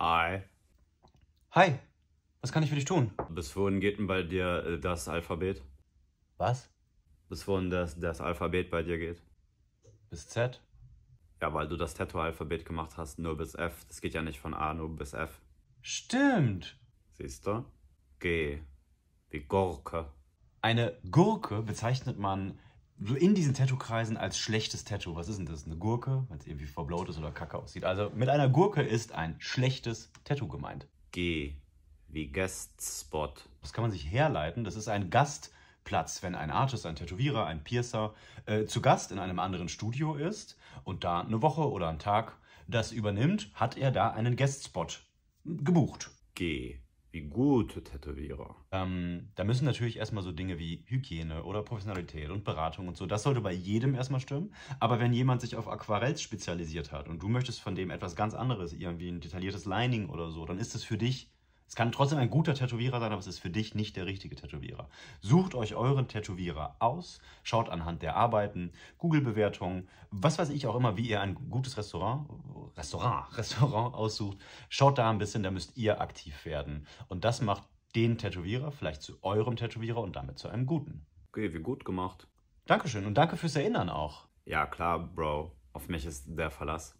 Hi. Hi, was kann ich für dich tun? Bis wohin geht denn bei dir äh, das Alphabet? Was? Bis wohin das, das Alphabet bei dir geht? Bis Z? Ja, weil du das Tattoo-Alphabet gemacht hast, nur bis F. Das geht ja nicht von A nur bis F. Stimmt. Siehst du? G. Wie Gurke. Eine Gurke bezeichnet man so in diesen Tattoo-Kreisen als schlechtes Tattoo. Was ist denn das? Eine Gurke, wenn es irgendwie verblaut ist oder kacke aussieht. Also mit einer Gurke ist ein schlechtes Tattoo gemeint. G wie Guest-Spot. Das kann man sich herleiten. Das ist ein Gastplatz, wenn ein Artist, ein Tätowierer, ein Piercer äh, zu Gast in einem anderen Studio ist und da eine Woche oder einen Tag das übernimmt, hat er da einen Guest-Spot gebucht. G wie gute Tätowierer. Ähm, da müssen natürlich erstmal so Dinge wie Hygiene oder Professionalität und Beratung und so, das sollte bei jedem erstmal stimmen. Aber wenn jemand sich auf Aquarells spezialisiert hat und du möchtest von dem etwas ganz anderes, irgendwie ein detailliertes Lining oder so, dann ist es für dich es kann trotzdem ein guter Tätowierer sein, aber es ist für dich nicht der richtige Tätowierer. Sucht euch euren Tätowierer aus, schaut anhand der Arbeiten, Google-Bewertungen, was weiß ich auch immer, wie ihr ein gutes Restaurant, Restaurant, Restaurant aussucht. Schaut da ein bisschen, da müsst ihr aktiv werden. Und das macht den Tätowierer vielleicht zu eurem Tätowierer und damit zu einem guten. Okay, wie gut gemacht. Dankeschön und danke fürs Erinnern auch. Ja, klar, Bro. Auf mich ist der Verlass.